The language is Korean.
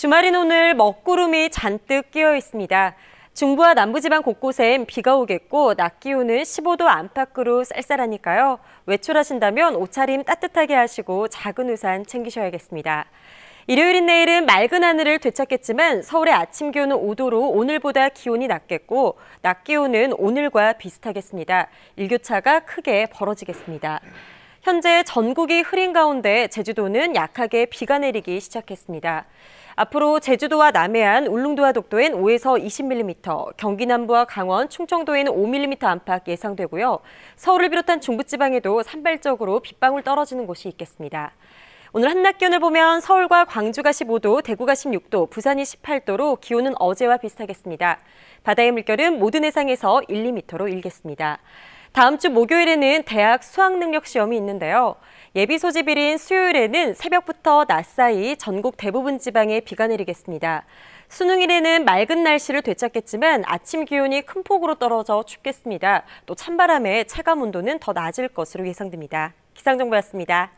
주말인 오늘 먹구름이 잔뜩 끼어 있습니다. 중부와 남부지방 곳곳엔 비가 오겠고 낮 기온은 15도 안팎으로 쌀쌀하니까요. 외출하신다면 옷차림 따뜻하게 하시고 작은 우산 챙기셔야겠습니다. 일요일인 내일은 맑은 하늘을 되찾겠지만 서울의 아침 기온은 5도로 오늘보다 기온이 낮겠고 낮 기온은 오늘과 비슷하겠습니다. 일교차가 크게 벌어지겠습니다. 현재 전국이 흐린 가운데 제주도는 약하게 비가 내리기 시작했습니다. 앞으로 제주도와 남해안, 울릉도와 독도엔 5에서 20mm, 경기 남부와 강원, 충청도에는 5mm 안팎 예상되고요. 서울을 비롯한 중부지방에도 산발적으로 빗방울 떨어지는 곳이 있겠습니다. 오늘 한낮 기온을 보면 서울과 광주가 15도, 대구가 16도, 부산이 18도로 기온은 어제와 비슷하겠습니다. 바다의 물결은 모든 해상에서 1, 2m로 일겠습니다. 다음 주 목요일에는 대학 수학능력 시험이 있는데요. 예비 소집일인 수요일에는 새벽부터 낮 사이 전국 대부분 지방에 비가 내리겠습니다. 수능일에는 맑은 날씨를 되찾겠지만 아침 기온이 큰 폭으로 떨어져 춥겠습니다. 또 찬바람에 체감 온도는 더 낮을 것으로 예상됩니다. 기상정보였습니다.